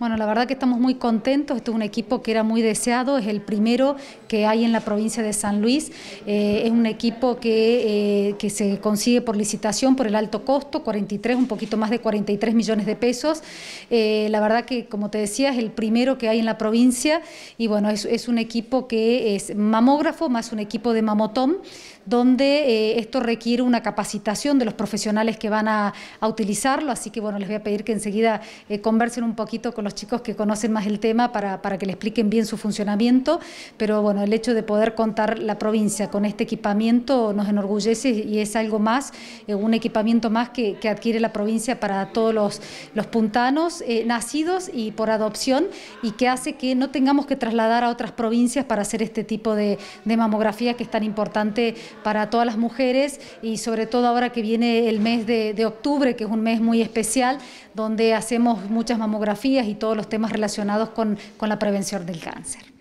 Bueno, la verdad que estamos muy contentos, este es un equipo que era muy deseado, es el primero que hay en la provincia de San Luis, eh, es un equipo eh, que, se consigue por licitación por el alto costo, 43, un poquito más de 43 millones de pesos, eh, la verdad que como te decía es el primero que hay en la provincia y bueno, es, un equipo que es mamógrafo más un equipo de mamotón, donde esto requiere una capacitación de los profesionales que van a, a, utilizarlo, así que bueno, les voy a pedir que enseguida conversen un poquito con los chicos que conocen más el tema para, para que le expliquen bien su funcionamiento, pero bueno, el hecho de poder contar la provincia con este equipamiento nos enorgullece y es algo más, eh, un equipamiento más que, adquiere la provincia para todos los, los puntanos eh, nacidos y por adopción y que hace que no tengamos que trasladar a otras provincias para hacer este tipo de, mamografía que es tan importante para todas las mujeres y sobre todo ahora que viene el mes de, de octubre, que es un mes muy especial, donde hacemos muchas mamografías y todos los temas relacionados con, con la prevención del cáncer.